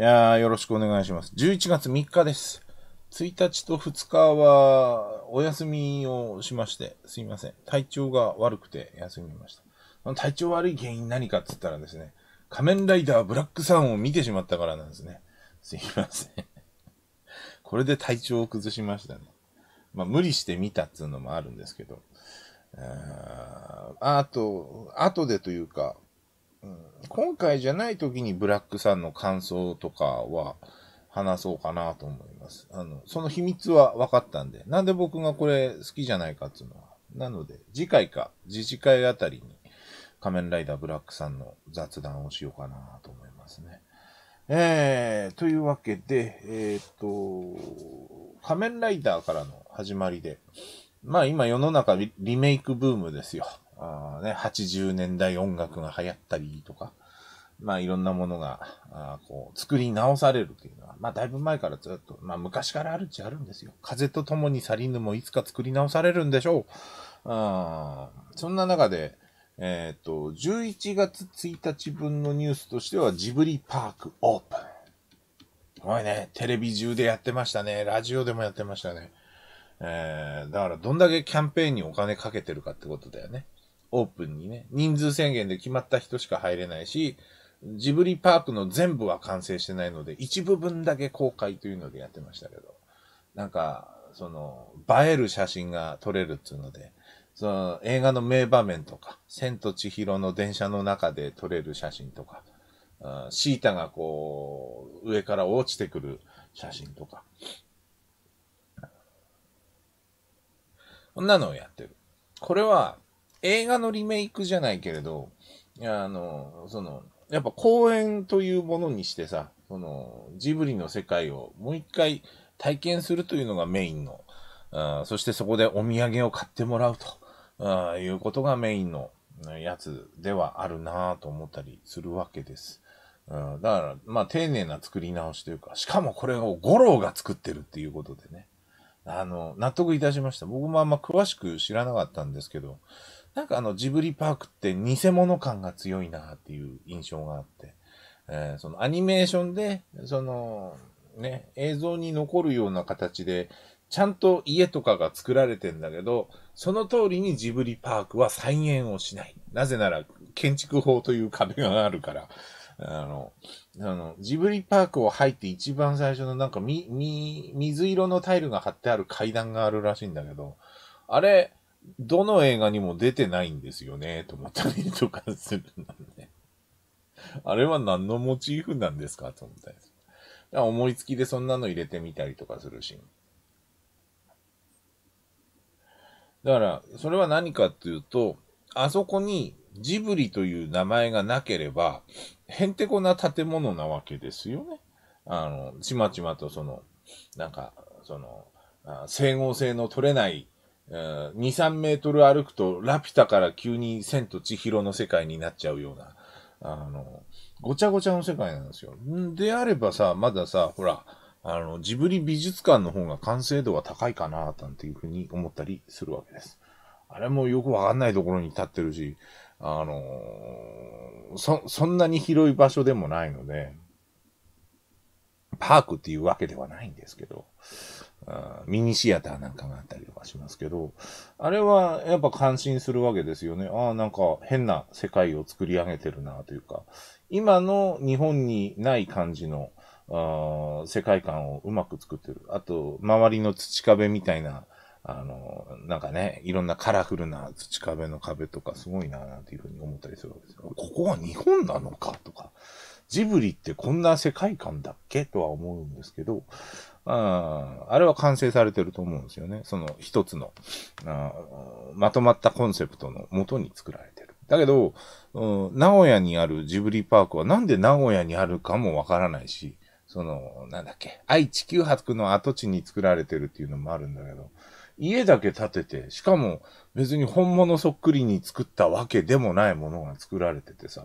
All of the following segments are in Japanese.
いやー、よろしくお願いします。11月3日です。1日と2日はお休みをしまして、すいません。体調が悪くて休みました。体調悪い原因何かって言ったらですね、仮面ライダーブラックサンを見てしまったからなんですね。すいません。これで体調を崩しましたね。まあ、無理して見たっていうのもあるんですけど。ああと、後でというか、今回じゃない時にブラックさんの感想とかは話そうかなと思います。あの、その秘密は分かったんで、なんで僕がこれ好きじゃないかっていうのは。なので、次回か、自治会あたりに仮面ライダーブラックさんの雑談をしようかなと思いますね。えー、というわけで、えー、っと、仮面ライダーからの始まりで、まあ今世の中リメイクブームですよ。あね、80年代音楽が流行ったりとか、まあいろんなものが、あこう、作り直されるというのは、まあだいぶ前からずっと、まあ昔からあるっちゃあるんですよ。風と共に去りぬもいつか作り直されるんでしょう。あそんな中で、えっ、ー、と、11月1日分のニュースとしては、ジブリパークオープン。すごいね。テレビ中でやってましたね。ラジオでもやってましたね。えー、だからどんだけキャンペーンにお金かけてるかってことだよね。オープンにね、人数制限で決まった人しか入れないし、ジブリパークの全部は完成してないので、一部分だけ公開というのでやってましたけど、なんか、その、映える写真が撮れるっていうので、その映画の名場面とか、千と千尋の電車の中で撮れる写真とか、シータがこう、上から落ちてくる写真とか。こんなのをやってる。これは、映画のリメイクじゃないけれど、あの、その、やっぱ公演というものにしてさ、その、ジブリの世界をもう一回体験するというのがメインの、そしてそこでお土産を買ってもらうとあいうことがメインのやつではあるなぁと思ったりするわけです。だから、まあ、丁寧な作り直しというか、しかもこれを五郎が作ってるっていうことでね、あの、納得いたしました。僕もあんま詳しく知らなかったんですけど、なんかあのジブリパークって偽物感が強いなっていう印象があって、えー、そのアニメーションで、そのね、映像に残るような形で、ちゃんと家とかが作られてんだけど、その通りにジブリパークは再現をしない。なぜなら建築法という壁があるから。あの、あの、ジブリパークを入って一番最初のなんかみ、み、水色のタイルが貼ってある階段があるらしいんだけど、あれ、どの映画にも出てないんですよね、と思ったりとかするあれは何のモチーフなんですかと思ったりする。思いつきでそんなの入れてみたりとかするし。だから、それは何かっていうと、あそこにジブリという名前がなければ、へんてこな建物なわけですよね。あの、ちまちまとその、なんか、その、整合性の取れない2、3メートル歩くと、ラピュタから急に千と千尋の世界になっちゃうような、あの、ごちゃごちゃの世界なんですよ。んであればさ、まださ、ほら、あの、ジブリ美術館の方が完成度が高いかな、なんていうふうに思ったりするわけです。あれもよくわかんないところに立ってるし、あのそ、そんなに広い場所でもないので、パークっていうわけではないんですけど、ミニシアターなんかがあったりとかしますけど、あれはやっぱ感心するわけですよね。ああ、なんか変な世界を作り上げてるなというか、今の日本にない感じのあ世界観をうまく作ってる。あと、周りの土壁みたいな、あの、なんかね、いろんなカラフルな土壁の壁とかすごいななんていうふうに思ったりするわけですよ。ここは日本なのかとか、ジブリってこんな世界観だっけとは思うんですけど、ああれは完成されてると思うんですよね。その一つのまとまったコンセプトのもとに作られてる。だけど、うん、名古屋にあるジブリパークはなんで名古屋にあるかもわからないし、その、なんだっけ、愛地球博の跡地に作られてるっていうのもあるんだけど、家だけ建てて、しかも別に本物そっくりに作ったわけでもないものが作られててさ、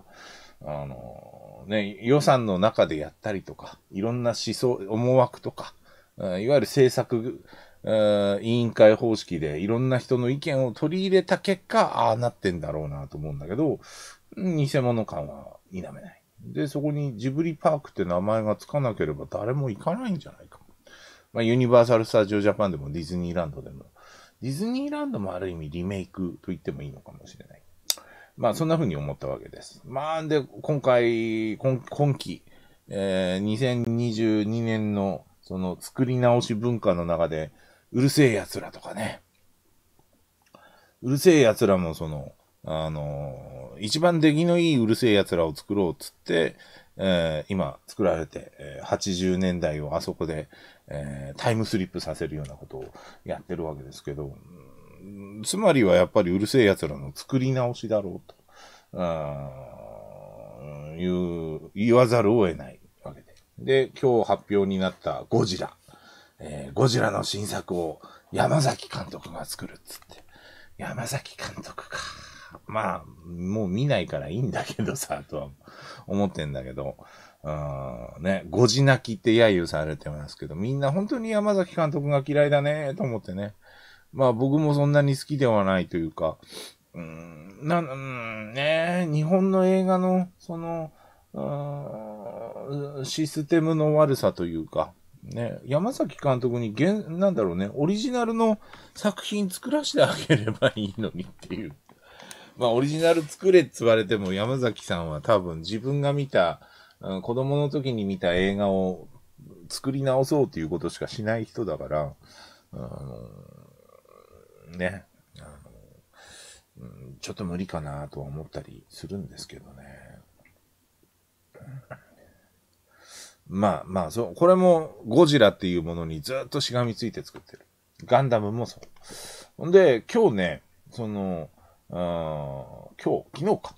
あの、ね、予算の中でやったりとか、いろんな思想、思惑とか、いわゆる政策、委員会方式でいろんな人の意見を取り入れた結果、ああなってんだろうなと思うんだけど、偽物感は否めない。で、そこにジブリパークって名前がつかなければ誰も行かないんじゃないか。まあ、ユニバーサル・スタジオ・ジャパンでもディズニーランドでも。ディズニーランドもある意味リメイクと言ってもいいのかもしれない。まあ、そんな風に思ったわけです。まあ、で、今回、今今期、えー、2022年のその作り直し文化の中で、うるせえ奴らとかね。うるせえ奴らもその、あの、一番出来のいいうるせえ奴らを作ろうっつって、えー、今作られて、え80年代をあそこで、えー、タイムスリップさせるようなことをやってるわけですけど、つまりはやっぱりうるせえ奴らの作り直しだろうと、あいう、言わざるを得ないで、今日発表になったゴジラ。えー、ゴジラの新作を山崎監督が作るっつって。山崎監督か。まあ、もう見ないからいいんだけどさ、とは思ってんだけど、うん、ね、ゴジ泣きって揶揄されてますけど、みんな本当に山崎監督が嫌いだね、と思ってね。まあ僕もそんなに好きではないというか、うん、な、うん、ね、日本の映画の、その、システムの悪さというか、ね、山崎監督になんだろうね、オリジナルの作品作らせてあげればいいのにっていう。まあ、オリジナル作れって言われても、山崎さんは多分自分が見た、うん、子供の時に見た映画を作り直そうということしかしない人だから、ね、あの、うん、ちょっと無理かなとは思ったりするんですけどね。まあまあ、そう、これもゴジラっていうものにずっとしがみついて作ってる。ガンダムもそう。ほんで、今日ね、その、あ今日、昨日か。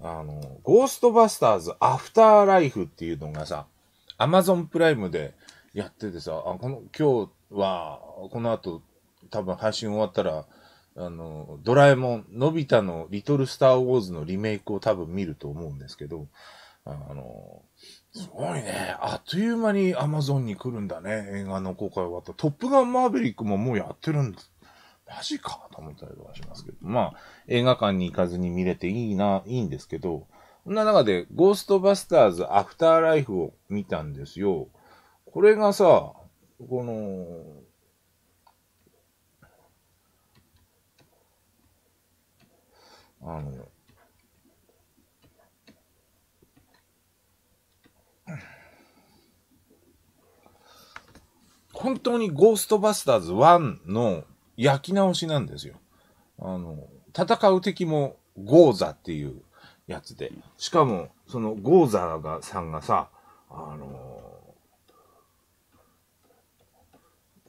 あの、ゴーストバスターズアフターライフっていうのがさ、アマゾンプライムでやっててさ、あこの、今日は、この後、多分配信終わったら、あの、ドラえもん、のび太のリトルスターウォーズのリメイクを多分見ると思うんですけど、あの、すごいね。あっという間に Amazon に来るんだね。映画の公開終わった。トップガンマーベリックももうやってるんです。マジかと思ったりとかしますけど。まあ、映画館に行かずに見れていいな、いいんですけど、そんな中で、ゴーストバスターズアフターライフを見たんですよ。これがさ、この、あの、本当にゴーストバスターズ1の焼き直しなんですよ。あの、戦う敵もゴーザっていうやつで。しかも、そのゴーザがさんがさ、あの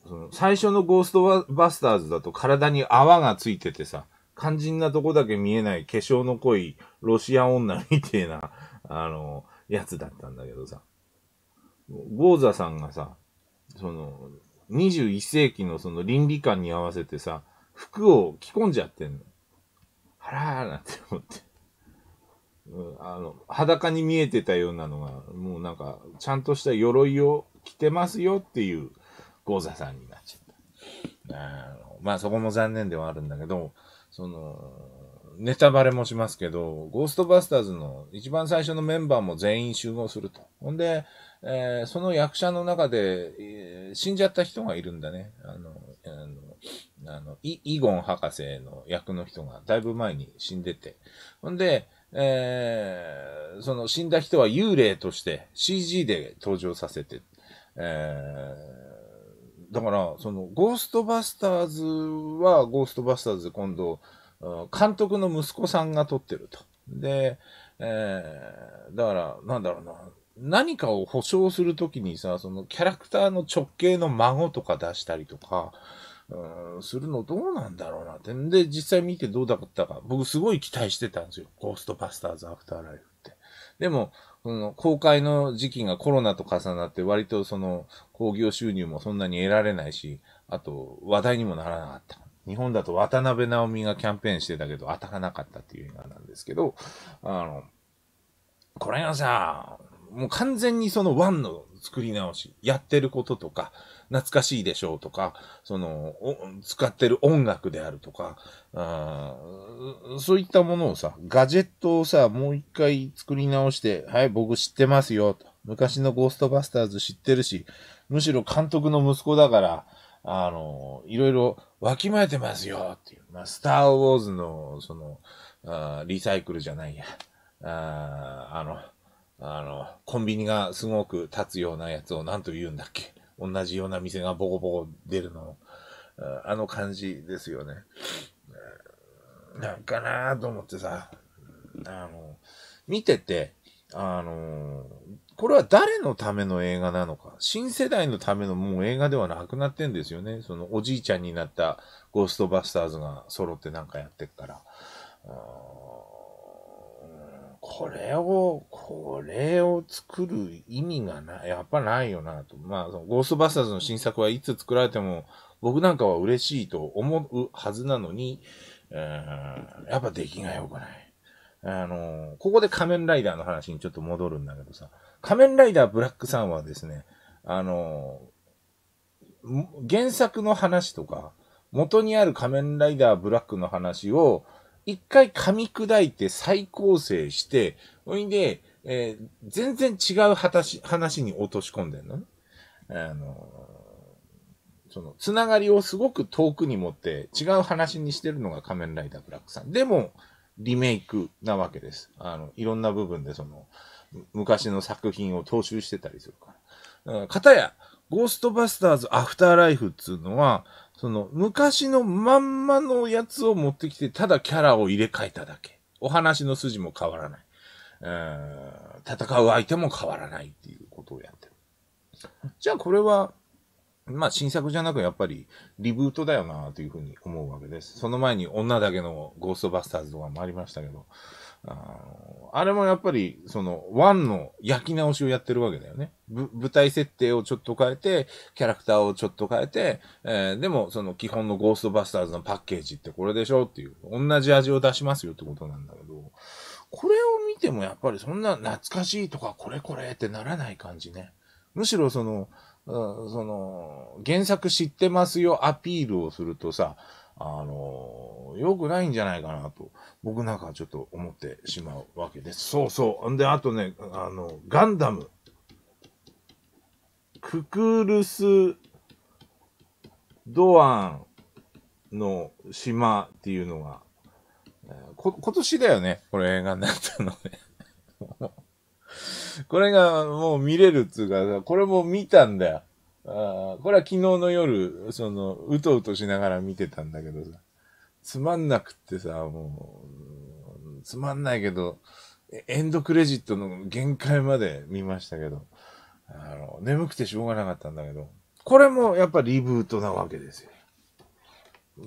ー、その最初のゴーストバスターズだと体に泡がついててさ、肝心なとこだけ見えない化粧の濃いロシア女みてえな、あのー、やつだったんだけどさ、ゴーザさんがさ、その、21世紀のその倫理観に合わせてさ、服を着込んじゃってんの。あらーなんて思って。うん、あの、裸に見えてたようなのが、もうなんか、ちゃんとした鎧を着てますよっていう、ゴーザさんになっちゃった。あまあそこも残念ではあるんだけど、その、ネタバレもしますけど、ゴーストバスターズの一番最初のメンバーも全員集合すると。ほんで、えー、その役者の中で、えー、死んじゃった人がいるんだね。あの、あの、あのイイゴン博士の役の人がだいぶ前に死んでて。ほんで、えー、その死んだ人は幽霊として CG で登場させて、えー、だから、その、ゴーストバスターズは、ゴーストバスターズ今度、監督の息子さんが撮ってると。で、えー、だから、なんだろうな。何かを保証するときにさ、そのキャラクターの直系の孫とか出したりとか、うん、するのどうなんだろうなって。で、実際見てどうだったか。僕すごい期待してたんですよ。ゴーストバスターズ・アフターライフって。でも、その公開の時期がコロナと重なって割とその興行収入もそんなに得られないし、あと話題にもならなかった。日本だと渡辺直美がキャンペーンしてたけど当たらなかったっていう映画なんですけど、あの、これがさ、もう完全にその1の作り直し、やってることとか、懐かしいでしょうとか、その、使ってる音楽であるとか、そういったものをさ、ガジェットをさ、もう一回作り直して、はい、僕知ってますよ、と。昔のゴーストバスターズ知ってるし、むしろ監督の息子だから、あの、いろいろわきまえてますよっていう。まあ、スター・ウォーズの、その、あリサイクルじゃないや。ああの、あの、コンビニがすごく立つようなやつを何と言うんだっけ。同じような店がボコボコ出るの。あの感じですよね。なんかなと思ってさ、あの、見てて、あの、これは誰のための映画なのか。新世代のためのもう映画ではなくなってんですよね。そのおじいちゃんになったゴーストバスターズが揃ってなんかやってっから。これを、これを作る意味がない、やっぱないよなと。まあ、ゴーストバスターズの新作はいつ作られても、僕なんかは嬉しいと思うはずなのに、えー、やっぱ出来が良くない。あのここで仮面ライダーの話にちょっと戻るんだけどさ、仮面ライダーブラックさんはですね、あの、原作の話とか、元にある仮面ライダーブラックの話を、一回噛み砕いて再構成して、ほいで、えー、全然違う話話に落とし込んでるのね。あの、その、つながりをすごく遠くに持って違う話にしてるのが仮面ライダーブラックさん。でも、リメイクなわけです。あの、いろんな部分でその、昔の作品を踏襲してたりするから。かかたや、ゴーストバスターズアフターライフっつうのは、その昔のまんまのやつを持ってきて、ただキャラを入れ替えただけ。お話の筋も変わらない。うん、戦う相手も変わらないっていうことをやってる。じゃあこれは、まあ新作じゃなくやっぱりリブートだよなというふうに思うわけです。その前に女だけのゴーストバスターズとかもありましたけど、ああれもやっぱり、その、ワンの焼き直しをやってるわけだよね。舞台設定をちょっと変えて、キャラクターをちょっと変えて、えー、でも、その基本のゴーストバスターズのパッケージってこれでしょっていう、同じ味を出しますよってことなんだけど、これを見てもやっぱりそんな懐かしいとか、これこれってならない感じね。むしろその、うん、その、原作知ってますよアピールをするとさ、あの、良くないんじゃないかなと、僕なんかちょっと思ってしまうわけです。そうそう。んで、あとね、あの、ガンダム。ククルス・ドアンの島っていうのが、こ、今年だよね。これ映画になったのね。これがもう見れるっつうか、これも見たんだよ。あこれは昨日の夜、その、うとうとしながら見てたんだけどさ、つまんなくってさ、もう、つまんないけど、エンドクレジットの限界まで見ましたけど、あの、眠くてしょうがなかったんだけど、これもやっぱリブートなわけですよ。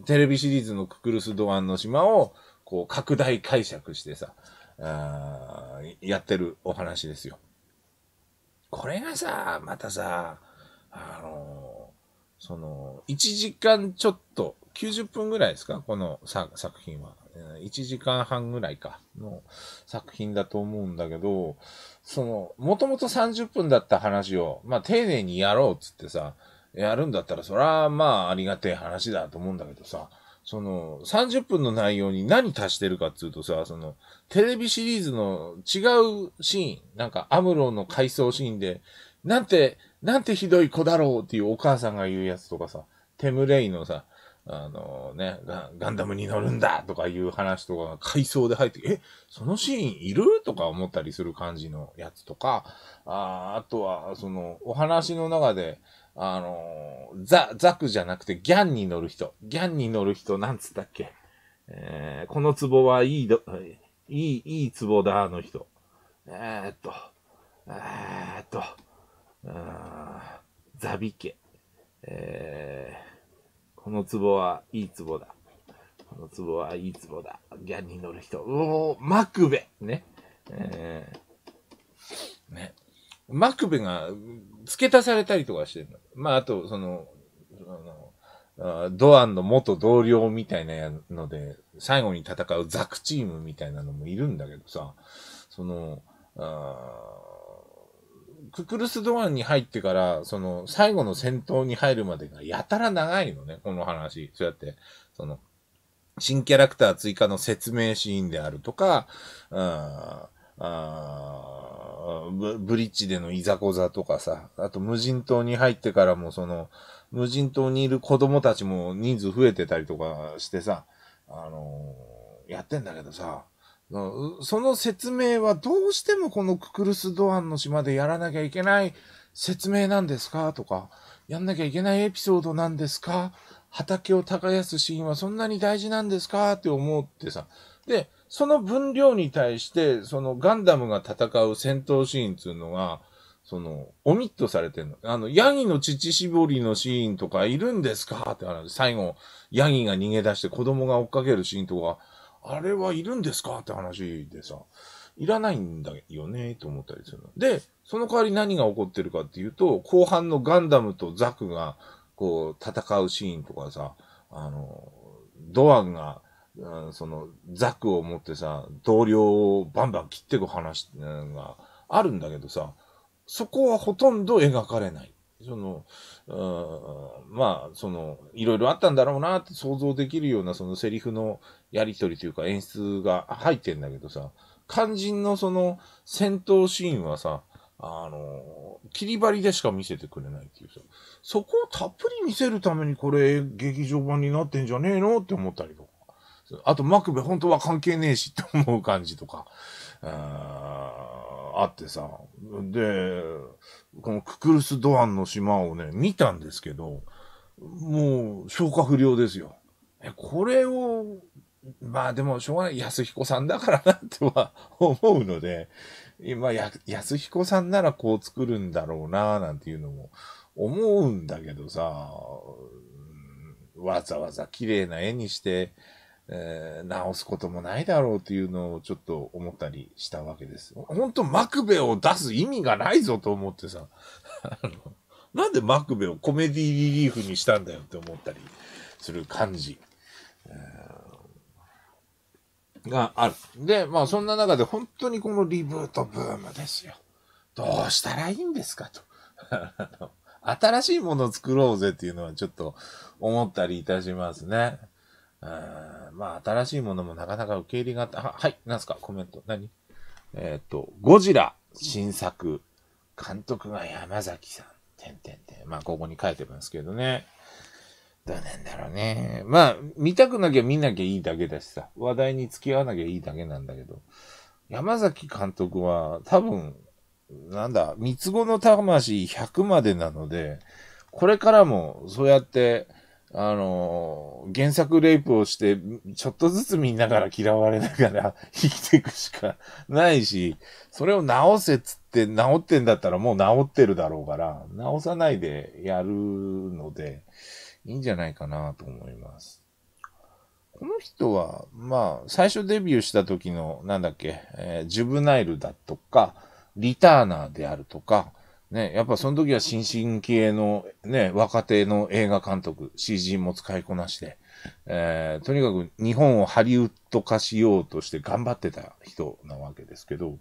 テレビシリーズのククルス・ドアンの島を、こう、拡大解釈してさ、あやってるお話ですよ。これがさ、またさ、あのー、その、1時間ちょっと、90分ぐらいですかこの作品は。1時間半ぐらいか、の作品だと思うんだけど、その、もともと30分だった話を、まあ、丁寧にやろうっつってさ、やるんだったら、そら、まあ、ありがてえ話だと思うんだけどさ、その、30分の内容に何足してるかっつうとさ、その、テレビシリーズの違うシーン、なんか、アムロの回想シーンで、なんてなんてひどい子だろうっていうお母さんが言うやつとかさ、テムレイのさ、あのねガ、ガンダムに乗るんだとかいう話とかが回想で入って、え、そのシーンいるとか思ったりする感じのやつとか、ああとは、その、お話の中で、あのー、ザ、ザクじゃなくてギャンに乗る人。ギャンに乗る人、なんつったっけ。えー、この壺はいいど、いい、いい壺だ、あの人。えー、っと、えー、っと、あザビ家。えー、この壺はいい壺だ。この壺はいい壺だ。ギャンに乗る人。おお、マクベね。えー、ね。マクベが付け足されたりとかしてるの。まあ、あと、その、あの、ドアンの元同僚みたいなので、最後に戦うザクチームみたいなのもいるんだけどさ、その、あククルスドアンに入ってから、その、最後の戦闘に入るまでがやたら長いのね、この話。そうやって、その、新キャラクター追加の説明シーンであるとか、うんあブブリッジでのいざこざとかさ、あと無人島に入ってからもその、無人島にいる子供たちも人数増えてたりとかしてさ、あのー、やってんだけどさ、その説明はどうしてもこのククルス・ドアンの島でやらなきゃいけない説明なんですかとか、やんなきゃいけないエピソードなんですか畑を耕すシーンはそんなに大事なんですかって思ってさ。で、その分量に対して、そのガンダムが戦う戦闘シーンっていうのが、その、オミットされてるの。あの、ヤギの乳絞りのシーンとかいるんですかって最後、ヤギが逃げ出して子供が追っかけるシーンとか、あれはいるんですかって話でさ、いらないんだよね、と思ったりするの。で、その代わり何が起こってるかっていうと、後半のガンダムとザクが、こう、戦うシーンとかさ、あの、ドアが、うん、その、ザクを持ってさ、同僚をバンバン切っていく話があるんだけどさ、そこはほとんど描かれない。その、うん、まあ、その、いろいろあったんだろうなって想像できるような、そのセリフのやりとりというか演出が入ってんだけどさ、肝心のその戦闘シーンはさ、あの、切り張りでしか見せてくれないっていうさ、そこをたっぷり見せるためにこれ劇場版になってんじゃねえのって思ったりとか。あと、マクベ本当は関係ねえしって思う感じとか。あってさ、で、このククルス・ドアンの島をね、見たんですけど、もう消化不良ですよ。え、これを、まあでもしょうがない、安彦さんだからなとは思うので、今、や、安彦さんならこう作るんだろうな、なんていうのも思うんだけどさ、わざわざ綺麗な絵にして、えー、直すこともないだろうというのをちょっと思ったりしたわけです。ほんとマクベを出す意味がないぞと思ってさ、なんでマクベをコメディリリーフにしたんだよって思ったりする感じ。えー、がある。で、まあそんな中で本当にこのリブートブームですよ。どうしたらいいんですかと。新しいものを作ろうぜっていうのはちょっと思ったりいたしますね。まあ、新しいものもなかなか受け入れがた、はい、なんすか、コメント。何えっ、ー、と、ゴジラ新作、監督が山崎さん、てんてんてん。まあ、ここに書いてますけどね。どうなんだろうね。まあ、見たくなきゃ見なきゃいいだけだしさ、話題に付き合わなきゃいいだけなんだけど、山崎監督は多分、なんだ、三つ子の魂100までなので、これからもそうやって、あのー、原作レイプをして、ちょっとずつみんなから嫌われながら生きていくしかないし、それを直せっつって直ってんだったらもう直ってるだろうから、直さないでやるので、いいんじゃないかなと思います。この人は、まあ、最初デビューした時の、なんだっけ、えー、ジュブナイルだとか、リターナーであるとか、ね、やっぱその時は新進気鋭のね、若手の映画監督、CG も使いこなして、えー、とにかく日本をハリウッド化しようとして頑張ってた人なわけですけど、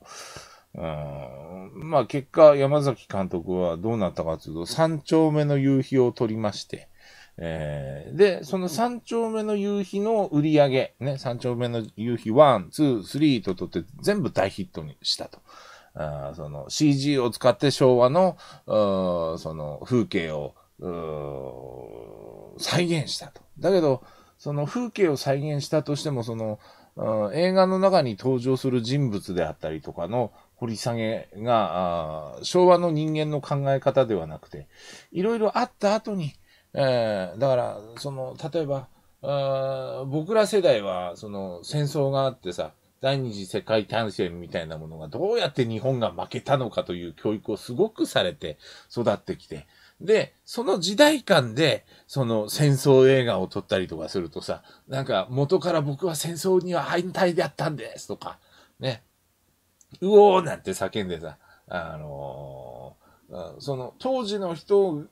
うん、まあ結果山崎監督はどうなったかというと、三丁目の夕日を撮りまして、えー、で、その三丁目の夕日の売り上げ、ね、三丁目の夕日1、2、3と撮って全部大ヒットにしたと。あその CG を使って昭和の、その風景を、再現したと。だけど、その風景を再現したとしても、その、映画の中に登場する人物であったりとかの掘り下げが、昭和の人間の考え方ではなくて、いろいろあった後に、えー、だから、その、例えば、僕ら世代は、その、戦争があってさ、第二次世界大戦みたいなものがどうやって日本が負けたのかという教育をすごくされて育ってきて、で、その時代間で、その戦争映画を撮ったりとかするとさ、なんか元から僕は戦争には反対であったんですとか、ね、うおーなんて叫んでさ、あのー、その当時の人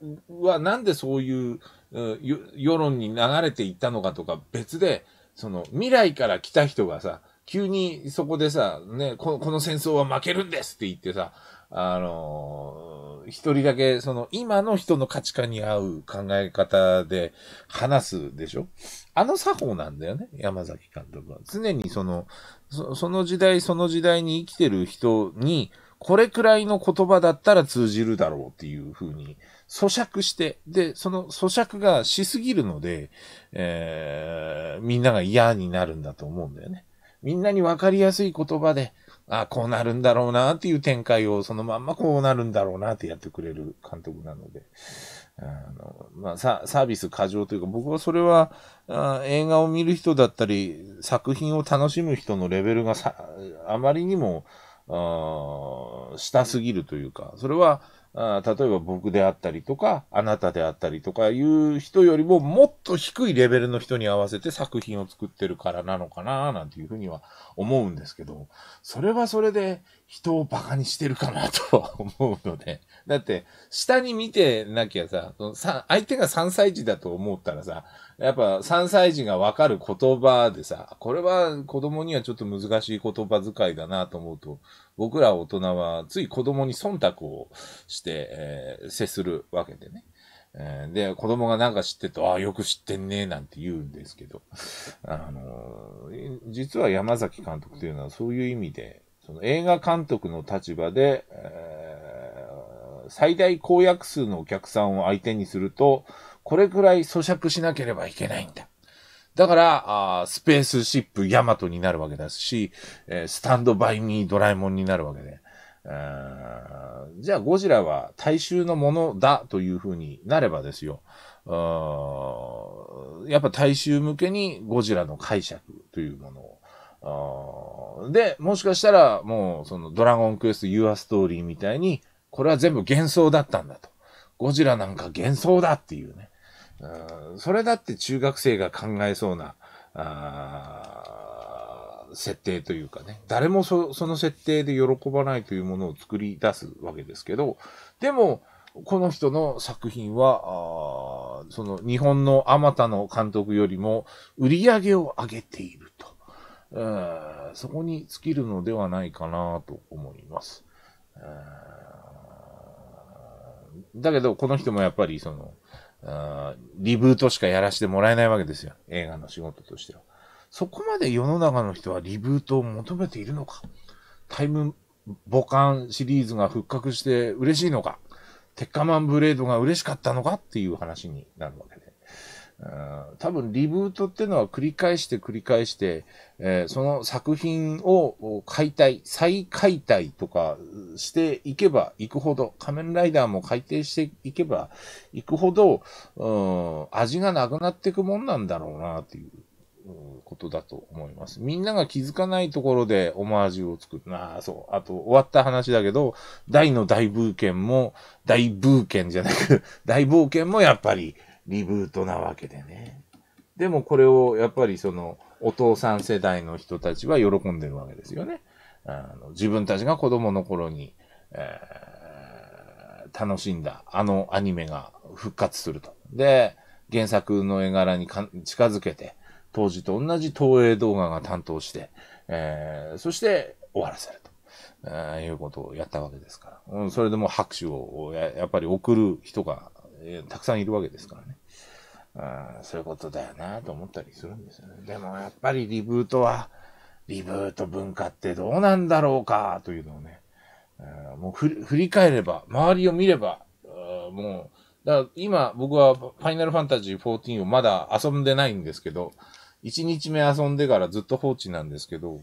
はなんでそういう世論に流れていったのかとか別で、その未来から来た人がさ、急にそこでさ、ね、このこの戦争は負けるんですって言ってさ、あのー、一人だけ、その、今の人の価値観に合う考え方で話すでしょあの作法なんだよね、山崎監督は。常にその、そその時代、その時代に生きてる人に、これくらいの言葉だったら通じるだろうっていうふうに、咀嚼して、で、その咀嚼がしすぎるので、えー、みんなが嫌になるんだと思うんだよね。みんなにわかりやすい言葉で、あこうなるんだろうなっていう展開をそのまんまこうなるんだろうなってやってくれる監督なので、あのまあ、サービス過剰というか、僕はそれはあ映画を見る人だったり、作品を楽しむ人のレベルがさあまりにもあ下すぎるというか、それは例えば僕であったりとか、あなたであったりとかいう人よりももっと低いレベルの人に合わせて作品を作ってるからなのかななんていうふうには思うんですけど、それはそれで人をバカにしてるかなとは思うので、だって下に見てなきゃさ相手が3歳児だと思ったらさ、やっぱ3歳児がわかる言葉でさ、これは子供にはちょっと難しい言葉遣いだなと思うと、僕ら大人はつい子供に忖度をして、えー、接するわけでね。えー、で、子供がなんか知ってると、ああ、よく知ってんね、なんて言うんですけど、あのー、実は山崎監督というのはそういう意味で、その映画監督の立場で、えー、最大公約数のお客さんを相手にすると、これくらい咀嚼しなければいけないんだ。だから、あスペースシップヤマトになるわけですし、えー、スタンドバイミードラえもんになるわけで。じゃあゴジラは大衆のものだというふうになればですよ。やっぱ大衆向けにゴジラの解釈というものを。で、もしかしたらもうそのドラゴンクエストユア u r Story みたいに、これは全部幻想だったんだと。ゴジラなんか幻想だっていうね。それだって中学生が考えそうな、設定というかね、誰もそその設定で喜ばないというものを作り出すわけですけど、でも、この人の作品は、あその日本のあまたの監督よりも売り上げを上げていると。そこに尽きるのではないかなと思います。だけど、この人もやっぱりその、あリブートしかやらせてもらえないわけですよ。映画の仕事としては。そこまで世の中の人はリブートを求めているのかタイムボカンシリーズが復活して嬉しいのか鉄火マンブレードが嬉しかったのかっていう話になるわけ。多分リブートっていうのは繰り返して繰り返して、えー、その作品を解体、再解体とかしていけばいくほど、仮面ライダーも改定していけばいくほど、うん、味がなくなっていくもんなんだろうなっていう。ことだと思います。みんなが気づかないところでオマージュを作る。なあ、そう。あと、終わった話だけど、大の大冒険も、大冒険じゃなく、大冒険もやっぱり、リブートなわけでね。でもこれをやっぱりそのお父さん世代の人たちは喜んでるわけですよね。あの自分たちが子供の頃に、えー、楽しんだあのアニメが復活すると。で、原作の絵柄に近づけて、当時と同じ東映動画が担当して、えー、そして終わらせると、えー、いうことをやったわけですから。うん、それでも拍手をやっぱり送る人がたくさんいるわけですからね。うん、そういうことだよなと思ったりするんですよね。でもやっぱりリブートは、リブート文化ってどうなんだろうかというのをね、うん、もう振り返れば、周りを見れば、もう、だから今僕はファイナルファンタジー14をまだ遊んでないんですけど、1日目遊んでからずっと放置なんですけど、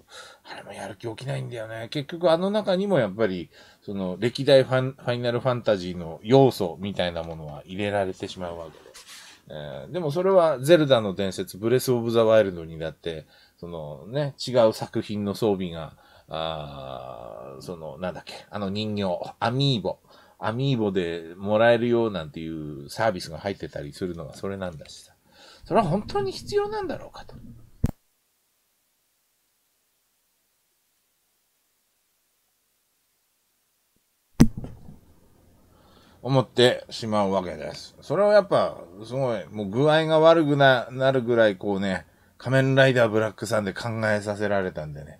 あれもやる気起きないんだよね。結局あの中にもやっぱり、その、歴代ファン、ファイナルファンタジーの要素みたいなものは入れられてしまうわけで。えー、でもそれは、ゼルダの伝説、ブレス・オブ・ザ・ワイルドにだって、そのね、違う作品の装備が、あその、なんだっけ、あの人形、アミーボ。アミーボでもらえるようなんていうサービスが入ってたりするのがそれなんだしさ。それは本当に必要なんだろうかと。思ってしまうわけです。それはやっぱ、すごい、もう具合が悪くな、なるぐらいこうね、仮面ライダーブラックさんで考えさせられたんでね。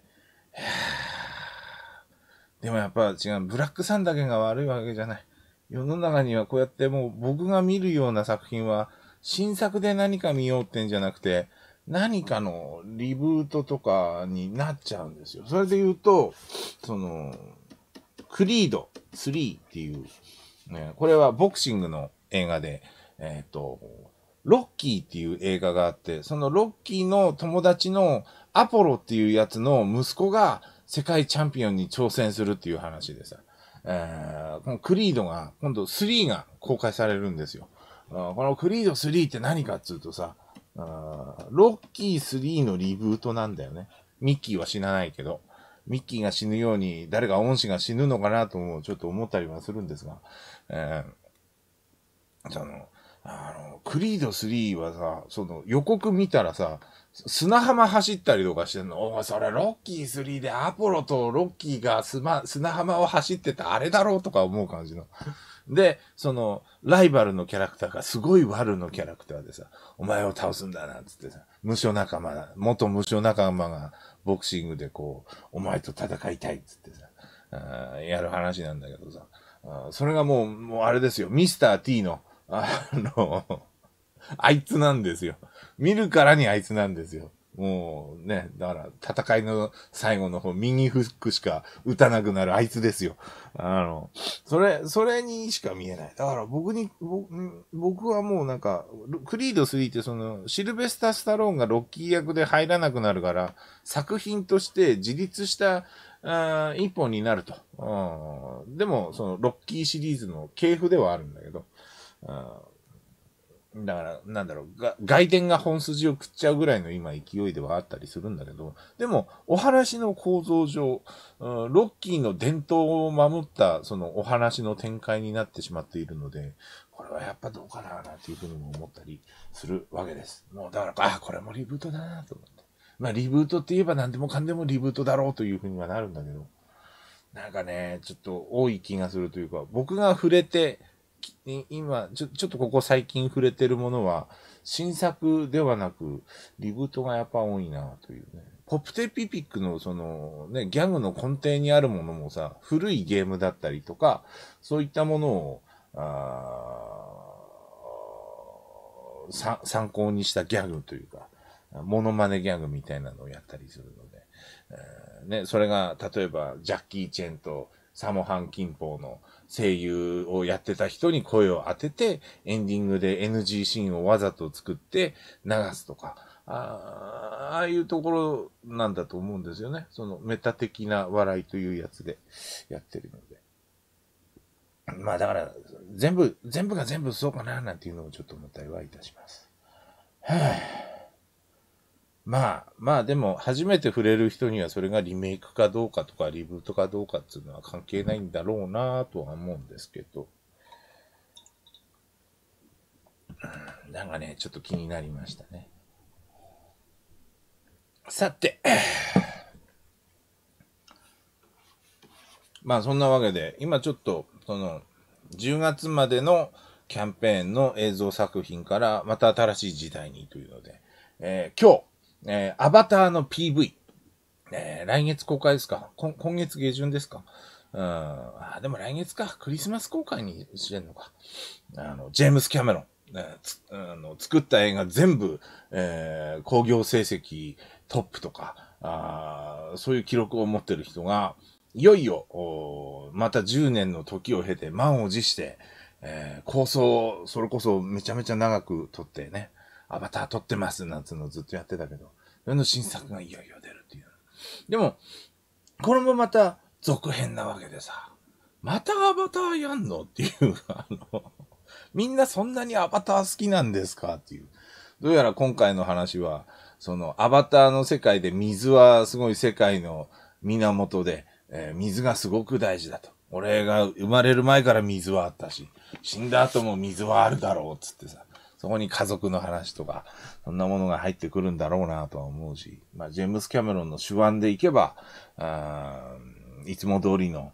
でもやっぱ違う、ブラックさんだけが悪いわけじゃない。世の中にはこうやってもう僕が見るような作品は、新作で何か見ようってんじゃなくて、何かのリブートとかになっちゃうんですよ。それで言うと、その、クリード3っていう、ね、これはボクシングの映画で、えっ、と、ロッキーっていう映画があって、そのロッキーの友達のアポロっていうやつの息子が世界チャンピオンに挑戦するっていう話でさ、えー、このクリードが、今度3が公開されるんですよ。このクリード3って何かっつうとさ、ロッキー3のリブートなんだよね。ミッキーは死なないけど。ミッキーが死ぬように誰か恩師が死ぬのかなともちょっと思ったりはするんですが、えー、その、あの、クリード3はさ、その予告見たらさ、砂浜走ったりとかしてんの、おそれロッキー3でアポロとロッキーが砂浜を走ってたあれだろうとか思う感じの。で、その、ライバルのキャラクターがすごい悪のキャラクターでさ、お前を倒すんだな、つってさ、無償仲間、元無償仲間がボクシングでこう、お前と戦いたいっつってさ、やる話なんだけどさ、それがもう、もうあれですよ、ミスター T の、あのあいつなんですよ。見るからにあいつなんですよ。もうね、だから戦いの最後の方、右フックしか打たなくなるあいつですよ。あの、それ、それにしか見えない。だから僕に、僕はもうなんか、クリード3ってその、シルベスタ・スタローンがロッキー役で入らなくなるから、作品として自立したあ一本になると。うん、でも、その、ロッキーシリーズの系譜ではあるんだけど、だから、なんだろう、が外伝が本筋を食っちゃうぐらいの今勢いではあったりするんだけど、でも、お話の構造上、うん、ロッキーの伝統を守った、そのお話の展開になってしまっているので、これはやっぱどうかな、なんていうふうにも思ったりするわけです。もうだから、あ、これもリブートだなと思って。まあ、リブートって言えば何でもかんでもリブートだろうというふうにはなるんだけど、なんかね、ちょっと多い気がするというか、僕が触れて、今ちょ、ちょっとここ最近触れてるものは、新作ではなく、リブートがやっぱ多いなというね。ポプテピピックのそのね、ギャグの根底にあるものもさ、古いゲームだったりとか、そういったものを、あ参考にしたギャグというか、モノマネギャグみたいなのをやったりするので、えー、ね、それが例えばジャッキー・チェンとサモハン・キンポーの、声優をやってた人に声を当てて、エンディングで NG シーンをわざと作って流すとか、ああいうところなんだと思うんですよね。そのメタ的な笑いというやつでやってるので。まあだから、全部、全部が全部そうかななんていうのをちょっと思ったりはいたします。はい、あ、まあまあでも初めて触れる人にはそれがリメイクかどうかとかリブートかどうかっていうのは関係ないんだろうなとは思うんですけど、なんかね、ちょっと気になりましたね。さて、まあそんなわけで、今ちょっとその10月までのキャンペーンの映像作品からまた新しい時代にというので、えー、今日、えー、アバターの PV。えー、来月公開ですか今月下旬ですかうん。あ、でも来月か。クリスマス公開にしてんのか。あの、ジェームス・キャメロン。ね、あの作った映画全部、えー、興行成績トップとかあ、そういう記録を持ってる人が、いよいよ、また10年の時を経て満を持して、えー、構想をそれこそめちゃめちゃ長く撮ってね、アバター撮ってますなんつうのずっとやってたけど、それの新作がいよいよ出るっていう。でも、これもまた続編なわけでさ、またアバターやんのっていう、あの、みんなそんなにアバター好きなんですかっていう。どうやら今回の話は、そのアバターの世界で水はすごい世界の源で、えー、水がすごく大事だと。俺が生まれる前から水はあったし、死んだ後も水はあるだろうっつってさ。そこに家族の話とか、そんなものが入ってくるんだろうなとは思うし、まあ、ジェームス・キャメロンの手腕でいけば、いつも通りの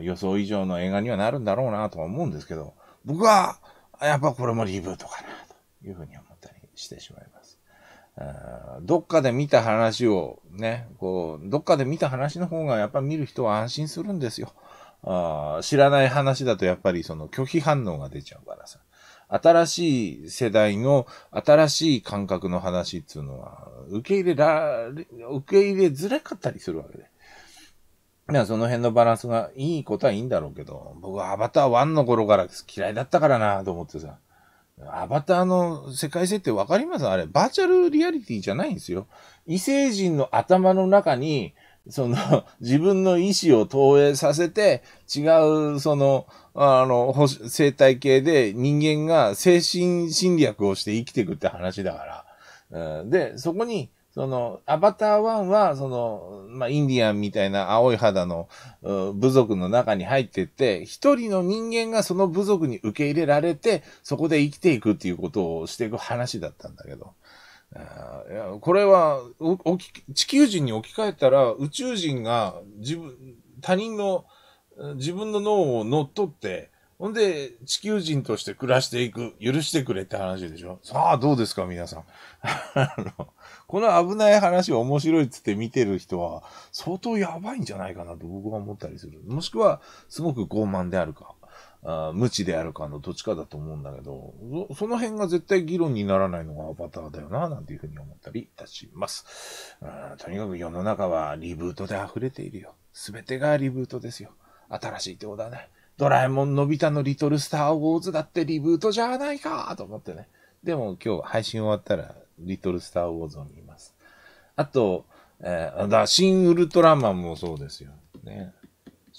予想以上の映画にはなるんだろうなとは思うんですけど、僕は、やっぱこれもリブートかな、というふうに思ったりしてしまいます。どっかで見た話をね、こう、どっかで見た話の方がやっぱ見る人は安心するんですよ。あ知らない話だとやっぱりその拒否反応が出ちゃうからさ。新しい世代の新しい感覚の話っていうのは、受け入れられ、受け入れづらかったりするわけで。いその辺のバランスがいいことはいいんだろうけど、僕はアバター1の頃から嫌いだったからなと思ってさ。アバターの世界設定わかりますあれ、バーチャルリアリティじゃないんですよ。異星人の頭の中に、その、自分の意思を投影させて、違う、その、あの、生態系で人間が精神侵略をして生きていくって話だから。うん、で、そこに、その、アバター1は、その、まあ、インディアンみたいな青い肌の、部族の中に入ってって、一人の人間がその部族に受け入れられて、そこで生きていくっていうことをしていく話だったんだけど。いやこれはおおき、地球人に置き換えたら、宇宙人が自分、他人の、自分の脳を乗っ取って、ほんで、地球人として暮らしていく、許してくれって話でしょさあ、どうですか、皆さん。あの、この危ない話を面白いっつって見てる人は、相当やばいんじゃないかなと僕は思ったりする。もしくは、すごく傲慢であるか。あ無知であるかのどっちかだと思うんだけどそ、その辺が絶対議論にならないのがアバターだよな、なんていうふうに思ったりいたします。うんとにかく世の中はリブートで溢れているよ。すべてがリブートですよ。新しいってことはね。ドラえもんのび太のリトルスターウォーズだってリブートじゃないかと思ってね。でも今日配信終わったらリトルスターウォーズを見ます。あと、えー、だ、シウルトラマンもそうですよ。ね。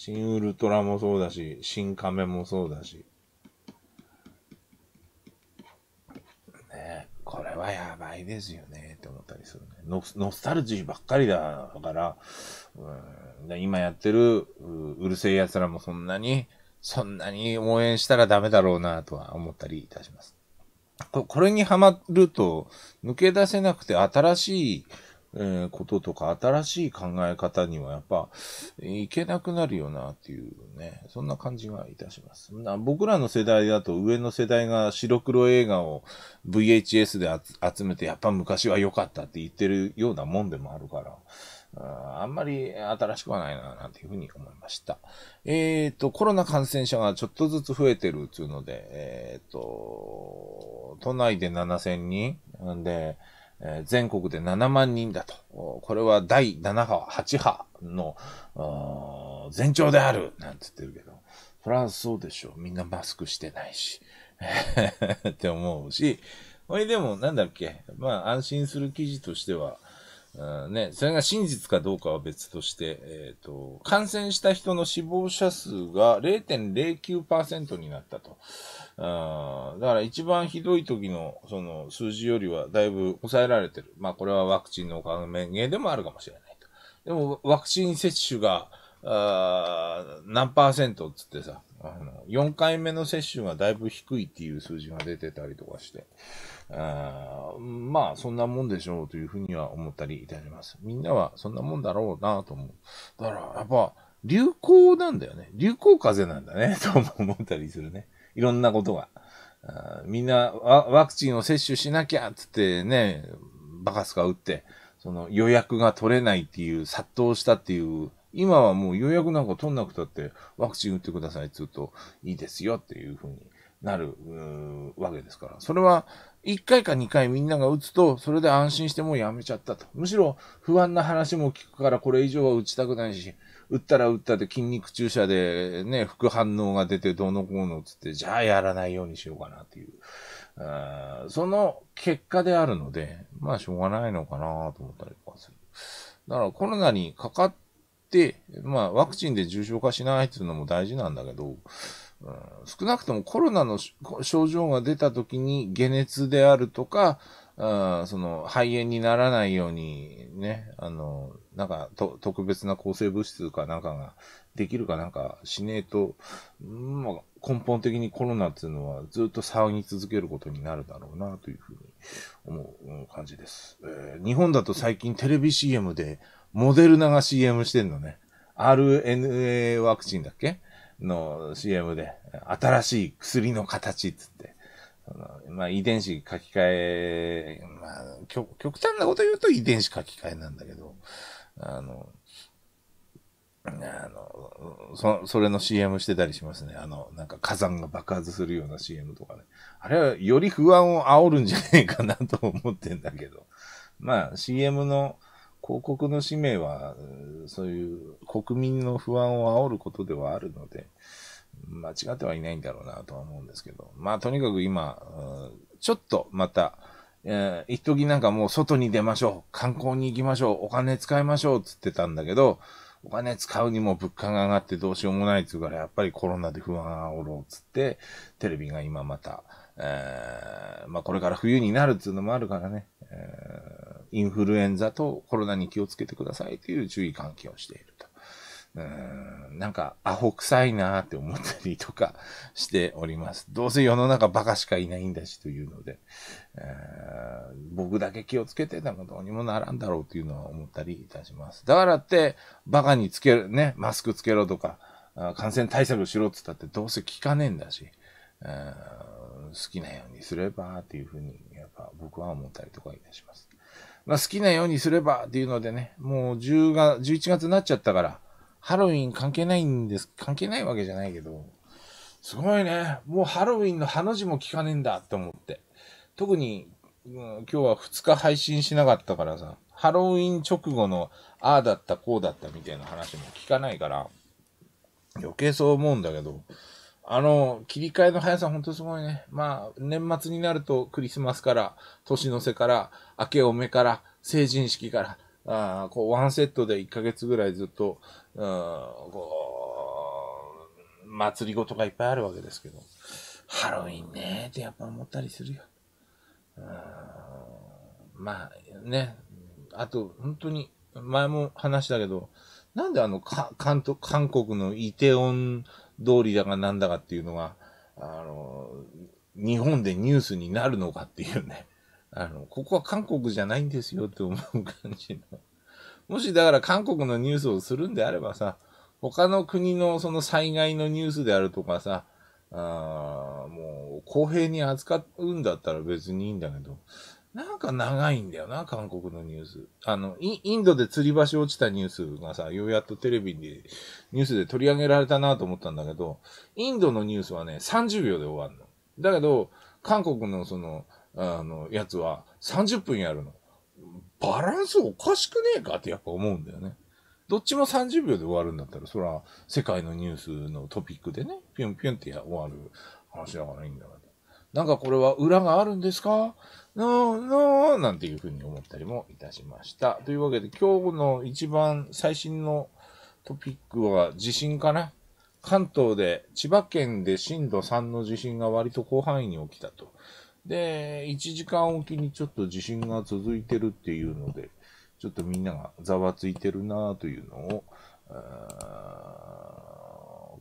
新ウルトラもそうだし、新仮面もそうだし。ねこれはやばいですよねって思ったりするね。ノスタルジーばっかりだから、うん今やってるうるせえ奴らもそんなに、そんなに応援したらダメだろうなとは思ったりいたします。これにハマると、抜け出せなくて新しいえー、こととか、新しい考え方にはやっぱ、いけなくなるよな、っていうね、そんな感じがいたします。僕らの世代だと、上の世代が白黒映画を VHS で集めて、やっぱ昔は良かったって言ってるようなもんでもあるから、あんまり新しくはないな、なんていうふうに思いました。えっ、ー、と、コロナ感染者がちょっとずつ増えてるっていうので、えっ、ー、と、都内で7000人で、全国で7万人だと。これは第7波、8波の前兆であるなんて言ってるけど、それはそうでしょう。みんなマスクしてないし。って思うし、これでもなんだっけ、まあ安心する記事としては、うん、ね、それが真実かどうかは別として、えっ、ー、と、感染した人の死亡者数が0.09%になったと。あだから一番ひどい時のその数字よりはだいぶ抑えられてる。まあこれはワクチンのおかげでもあるかもしれないと。でもワクチン接種があ何パーセントっつってさあの、4回目の接種がだいぶ低いっていう数字が出てたりとかして、あまあそんなもんでしょうというふうには思ったりいたします。みんなはそんなもんだろうなと思う。だからやっぱ流行なんだよね。流行風邪なんだね と思ったりするね。いろんなことが。みんなワワクチンを接種しなきゃっつってね、バカスカ打って、その予約が取れないっていう、殺到したっていう、今はもう予約なんか取んなくたって、ワクチン打ってくださいって言うと、いいですよっていうふうになるわけですから。それは、1回か2回みんなが打つと、それで安心してもうやめちゃったと。むしろ不安な話も聞くから、これ以上は打ちたくないし、打ったら打ったで筋肉注射でね、副反応が出てどうのこうのつって、じゃあやらないようにしようかなっていう。あその結果であるので、まあしょうがないのかなと思ったりとかする。だからコロナにかかって、まあワクチンで重症化しないっていうのも大事なんだけど、うん、少なくともコロナの症状が出た時に解熱であるとか、あその、肺炎にならないように、ね、あの、なんか、と、特別な抗生物質かなんかができるかなんかしねえと、まあ、根本的にコロナっていうのはずっと騒ぎ続けることになるだろうな、というふうに思う感じです。えー、日本だと最近テレビ CM で、モデルナが CM してんのね。RNA ワクチンだっけの CM で、新しい薬の形っつって。のまあ、遺伝子書き換え、まあ、極端なこと言うと遺伝子書き換えなんだけど、あの、あの、そ、それの CM してたりしますね。あの、なんか火山が爆発するような CM とかね。あれはより不安を煽るんじゃねえかなと思ってんだけど。まあ、CM の広告の使命は、そういう国民の不安を煽ることではあるので、間違ってはいないんだろうなとは思うんですけど。まあ、とにかく今、ちょっとまた、えー、一時なんかもう外に出ましょう。観光に行きましょう。お金使いましょう。つってたんだけど、お金使うにも物価が上がってどうしようもないっつうから、やっぱりコロナで不安がおろうつって、テレビが今また、えー、まあこれから冬になるっつうのもあるからね、えー、インフルエンザとコロナに気をつけてくださいという注意喚起をしていると。うん、なんか、アホ臭いなーって思ったりとかしております。どうせ世の中バカしかいないんだしというので、僕だけ気をつけてたもどうにもならんだろうというのは思ったりいたします。だからって、バカにつける、ね、マスクつけろとか、感染対策しろって言ったってどうせ効かねえんだし、ー、好きなようにすればっていうふうに、やっぱ僕は思ったりとかいたします。まあ、好きなようにすればっていうのでね、もう10が、11月になっちゃったから、ハロウィン関係ないんです。関係ないわけじゃないけど、すごいね。もうハロウィンのハの字も聞かねえんだって思って。特に、うん、今日は2日配信しなかったからさ、ハロウィン直後のああだったこうだったみたいな話も聞かないから、余計そう思うんだけど、あの、切り替えの速さほんとすごいね。まあ、年末になるとクリスマスから、年の瀬から、明けおめから、成人式から、あこう、ワンセットで1ヶ月ぐらいずっと、うん、こう、祭りごとがいっぱいあるわけですけど、ハロウィンねってやっぱ思ったりするよ。うん、まあ、ね。あと、本当に、前も話したけど、なんであの、か、関東、韓国のイテオン通りだかなんだかっていうのが、あの、日本でニュースになるのかっていうね。あの、ここは韓国じゃないんですよって思う感じの。もしだから韓国のニュースをするんであればさ、他の国のその災害のニュースであるとかさ、あもう公平に扱うんだったら別にいいんだけど、なんか長いんだよな、韓国のニュース。あの、インドで吊り橋落ちたニュースがさ、ようやっとテレビで、ニュースで取り上げられたなと思ったんだけど、インドのニュースはね、30秒で終わるの。だけど、韓国のその、あの、やつは30分やるの。バランスおかしくねえかってやっぱ思うんだよね。どっちも30秒で終わるんだったら、そら、世界のニュースのトピックでね、ピュンピュンって終わる話だからいいんだけど。なんかこれは裏があるんですかノー、ノーなんていうふうに思ったりもいたしました。というわけで今日の一番最新のトピックは地震かな関東で、千葉県で震度3の地震が割と広範囲に起きたとで、1時間おきにちょっと地震が続いてるっていうので、ちょっとみんながざわついてるなというのを、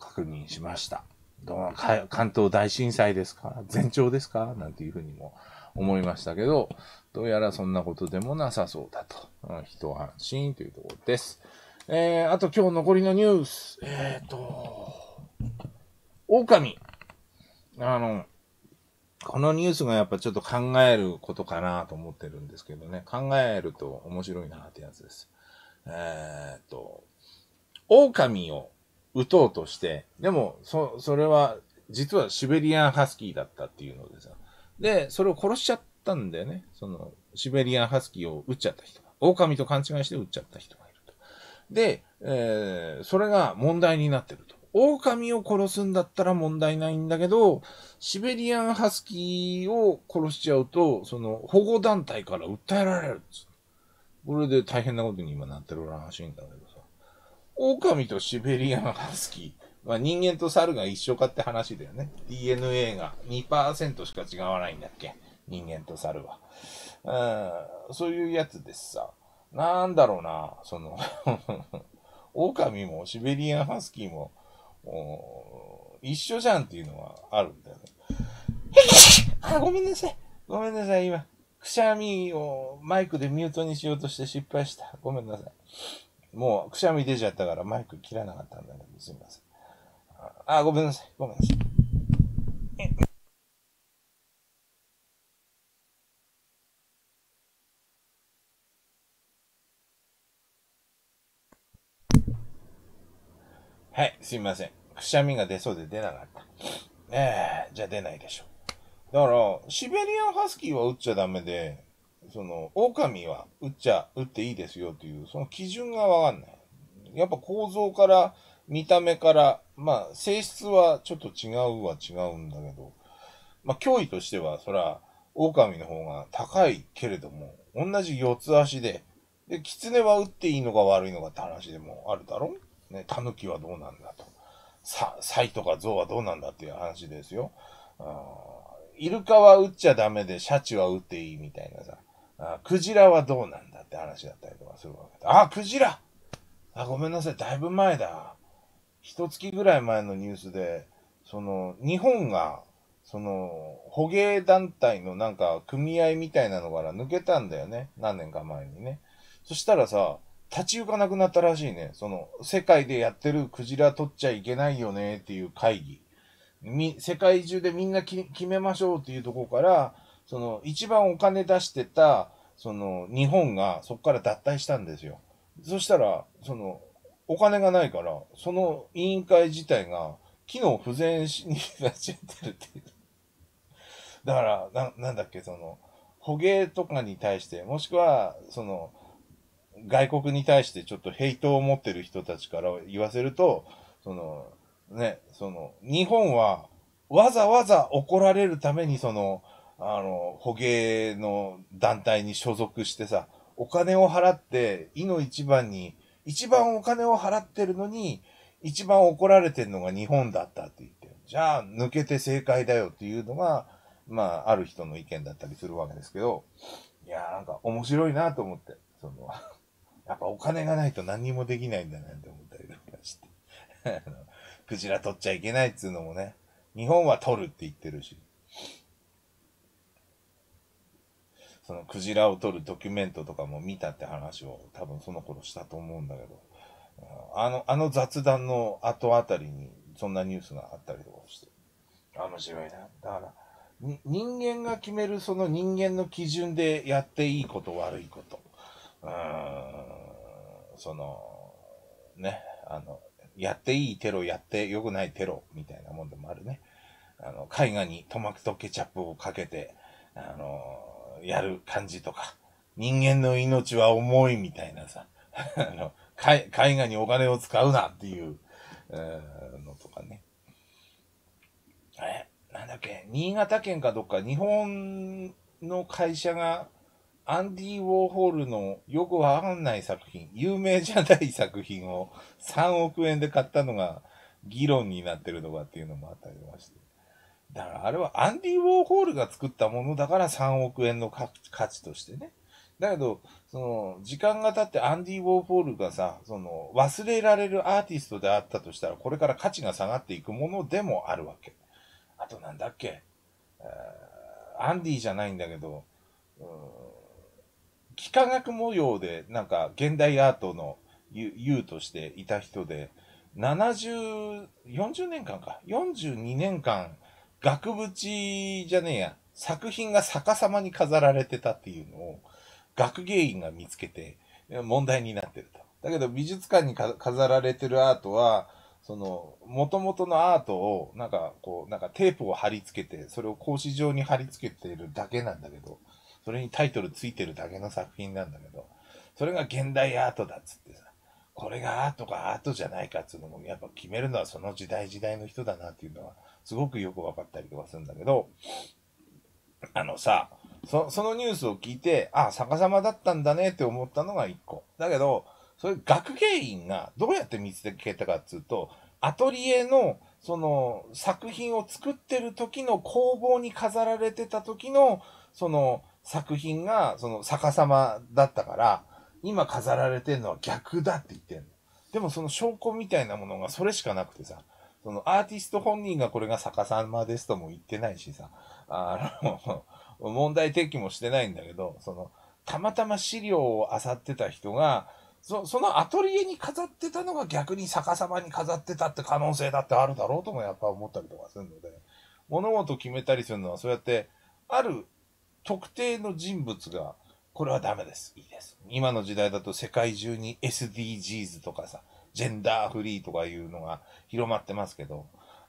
確認しました。どう関東大震災ですか前兆ですかなんていうふうにも思いましたけど、どうやらそんなことでもなさそうだと。うん、一安心というところです。えー、あと今日残りのニュース。えっ、ー、と、狼。あの、このニュースがやっぱちょっと考えることかなと思ってるんですけどね。考えると面白いなってやつです。えー、っと、狼を撃とうとして、でも、そ、それは、実はシベリアンハスキーだったっていうのでさ。で、それを殺しちゃったんだよね。その、シベリアンハスキーを撃っちゃった人が。狼と勘違いして撃っちゃった人がいると。で、えー、それが問題になってると。狼を殺すんだったら問題ないんだけど、シベリアンハスキーを殺しちゃうと、その保護団体から訴えられるこれで大変なことに今なってるらしいんだけどさ。狼とシベリアンハスキー。まあ、人間と猿が一緒かって話だよね。DNA が2%しか違わないんだっけ人間と猿は。うん、そういうやつですさ。なんだろうな、その 狼もシベリアンハスキーも一緒じゃんっていうのはあるんだよね。あ、ごめんなさい。ごめんなさい、今。くしゃみをマイクでミュートにしようとして失敗した。ごめんなさい。もうくしゃみ出ちゃったからマイク切らなかったんだけど、すみません。あ、ごめんなさい。ごめんなさい。はい、すいません。くしゃみが出そうで出なかった。ええー、じゃあ出ないでしょう。だから、シベリアンハスキーは打っちゃダメで、その、狼は打っちゃ、打っていいですよという、その基準がわかんない。やっぱ構造から、見た目から、まあ、性質はちょっと違うは違うんだけど、まあ、脅威としては、そら、狼の方が高いけれども、同じ四つ足で、で、狐は打っていいのか悪いのかって話でもあるだろうね、タヌキはどうなんだと。ササイとかゾウはどうなんだっていう話ですよ。イルカは撃っちゃダメで、シャチは撃っていいみたいなさ。クジラはどうなんだって話だったりとかするわけだ。あ、クジラあ、ごめんなさい。だいぶ前だ。一月ぐらい前のニュースで、その、日本が、その、捕鯨団体のなんか組合みたいなのから抜けたんだよね。何年か前にね。そしたらさ、立ち行かなくなったらしいね。その、世界でやってるクジラ取っちゃいけないよねっていう会議。み、世界中でみんな決めましょうっていうとこから、その、一番お金出してた、その、日本がそこから脱退したんですよ。そしたら、その、お金がないから、その委員会自体が、機能不全になっちゃってるっていう。だから、な、なんだっけ、その、捕鯨とかに対して、もしくは、その、外国に対してちょっとヘイトを持ってる人たちから言わせると、その、ね、その、日本はわざわざ怒られるためにその、あの、捕鯨の団体に所属してさ、お金を払って、いの一番に、一番お金を払ってるのに、一番怒られてるのが日本だったって言って、じゃあ抜けて正解だよっていうのが、まあ、ある人の意見だったりするわけですけど、いやーなんか面白いなと思って、その、やっぱお金がないと何もできないんだなって思ったりとかして。クジラ取っちゃいけないっつうのもね、日本は取るって言ってるし。そのクジラを取るドキュメントとかも見たって話を多分その頃したと思うんだけど、あの、あの雑談の後あたりにそんなニュースがあったりとかして、面白いな。だから、人間が決めるその人間の基準でやっていいこと悪いこと。うん、その、ね、あの、やっていいテロ、やって良くないテロ、みたいなもんでもあるね。あの、絵画にトマトケチャップをかけて、あの、やる感じとか、人間の命は重いみたいなさ、あの、絵画にお金を使うなっていう、のとかね。あれなんだっけ新潟県かどっか、日本の会社が、アンディ・ウォーホールのよくわかんない作品、有名じゃない作品を3億円で買ったのが議論になってるとかっていうのもあったりまして。だからあれはアンディ・ウォーホールが作ったものだから3億円の価値としてね。だけど、その、時間が経ってアンディ・ウォーホールがさ、その、忘れられるアーティストであったとしたら、これから価値が下がっていくものでもあるわけ。あとなんだっけ、アンディじゃないんだけど、うん幾何学模様で、なんか、現代アートの優としていた人で、70、40年間か、42年間、額縁じゃねえや、作品が逆さまに飾られてたっていうのを、学芸員が見つけて、問題になってると。だけど、美術館に飾られてるアートは、その、元々のアートを、なんか、こう、なんかテープを貼り付けて、それを格子状に貼り付けてるだけなんだけど、それにタイトルついてるだけの作品なんだけど、それが現代アートだっつってさ、これがアートかアートじゃないかっつうのも、やっぱ決めるのはその時代時代の人だなっていうのは、すごくよく分かったりとかするんだけど、あのさ、そそのニュースを聞いて、あ、逆さまだったんだねって思ったのが一個。だけど、それ学芸員がどうやって見つけたかっつうと、アトリエのその作品を作ってる時の工房に飾られてた時のその作品が、その逆さまだったから、今飾られてるのは逆だって言ってんの。でもその証拠みたいなものがそれしかなくてさ、そのアーティスト本人がこれが逆さまですとも言ってないしさ、あの 問題提起もしてないんだけど、その、たまたま資料を漁ってた人が、そそのアトリエに飾ってたのが逆に逆さまに飾ってたって可能性だってあるだろうともやっぱ思ったりとかするので、物事決めたりするのはそうやって、ある特定の人物が、これはダメです。いいです。今の時代だと世界中に SDGs とかさ、ジェンダーフリーとかいうのが広まってますけど、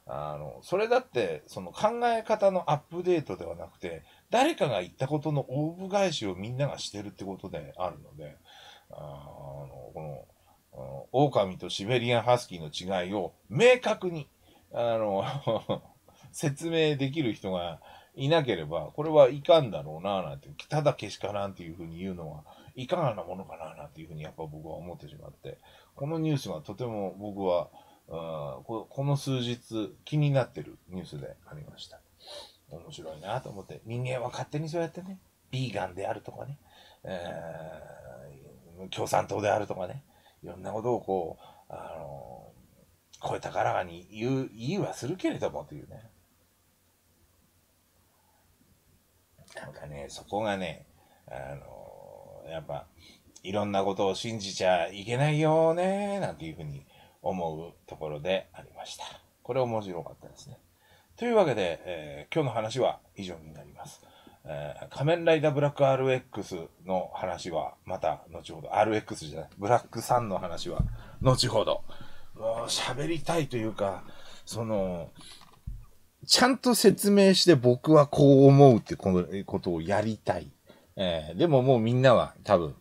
あの、それだって、その考え方のアップデートではなくて、誰かが言ったことのオウブ返しをみんながしてるってことであるので、あの、この、狼とシベリアンハスキーの違いを明確に、あの 説明できる人がいなければ、これはいかんだろうな、なんて、ただけしからんっていうふうに言うのは、いかがなものかな、なんていうふうにやっぱ僕は思ってしまって、このニュースがとても僕は、うんこの数日気になってるニュースでありました。面白いなと思って、人間は勝手にそうやってね、ビーガンであるとかね、えー、共産党であるとかね、いろんなことをこう、あの声高たかに言う、言いはするけれどもというね。なんかね、そこがね、あの、やっぱ、いろんなことを信じちゃいけないよね、なんていうふうに思うところでありました。これ面白かったですね。というわけで、えー、今日の話は以上になります。えー、仮面ライダーブラック RX の話はまた後ほど、RX じゃない、ブラックんの話は後ほど。喋りたいというか、その、ちゃんと説明して僕はこう思うってこのことをやりたい。えー、でももうみんなは多分、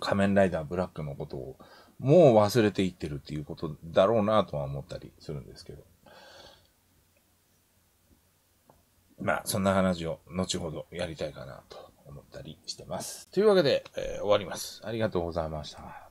仮面ライダーブラックのことをもう忘れていってるっていうことだろうなとは思ったりするんですけど。まあ、そんな話を後ほどやりたいかなと思ったりしてます。というわけで、えー、終わります。ありがとうございました。